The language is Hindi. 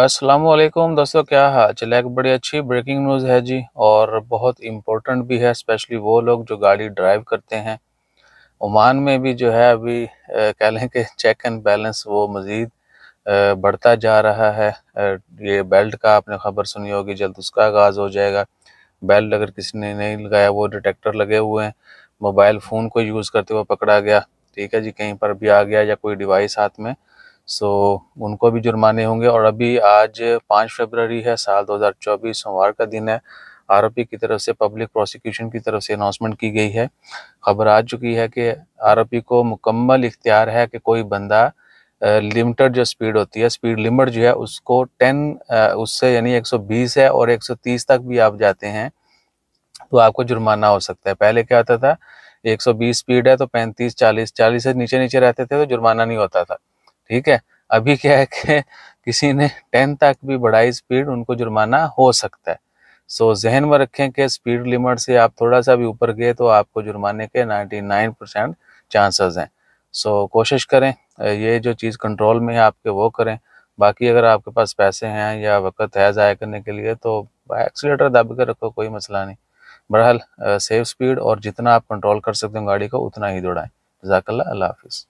असलम दोस्तों क्या हाल चले एक बड़ी अच्छी ब्रेकिंग न्यूज़ है जी और बहुत इम्पोर्टेंट भी है स्पेशली वो लोग जो गाड़ी ड्राइव करते हैं ओमान में भी जो है अभी कह लें कि चेक एंड बैलेंस वो मज़ीद बढ़ता जा रहा है ये बेल्ट का आपने ख़बर सुनी होगी जल्द उसका आगाज़ हो जाएगा बेल्ट अगर किसी ने नहीं लगाया वो डिटेक्टर लगे हुए हैं मोबाइल फ़ोन को यूज़ करते हुए पकड़ा गया ठीक है जी कहीं पर भी आ गया या कोई डिवाइस हाथ में सो उनको भी जुर्माने होंगे और अभी आज पाँच फरवरी है साल 2024 सोमवार का दिन है आरोपी की तरफ से पब्लिक प्रोसिक्यूशन की तरफ से अनाउंसमेंट की गई है खबर आ चुकी है कि आरोपी को मुकम्मल इख्तियार है कि कोई बंदा लिमिटेड जो स्पीड होती है स्पीड लिमिट जो है उसको 10 उससे यानी 120 है और 130 तक भी आप जाते हैं तो आपको जुर्माना हो सकता है पहले क्या होता था 120 स्पीड है तो 35 40 40 से नीचे नीचे रहते थे तो जुर्माना नहीं होता था ठीक है अभी क्या है कि किसी ने टेन तक भी बढ़ाई स्पीड उनको जुर्माना हो सकता है सो जहन में रखें कि स्पीड लिमिट से आप थोड़ा सा भी ऊपर गए तो आपको जुर्माने के नाइन परसेंट चांसेस हैं सो कोशिश करें ये जो चीज़ कंट्रोल में है आपके वो करें बाकी अगर आपके पास पैसे हैं या वक्त है ज़ाया करने के लिए तो एक्सीटर दब कर रखो कोई मसला नहीं बहरहाल सेफ स्पीड और जितना आप कंट्रोल कर सकते हो गाड़ी को उतना ही दौड़ाएँ जजाकल्ला अल्लाह हाफिज़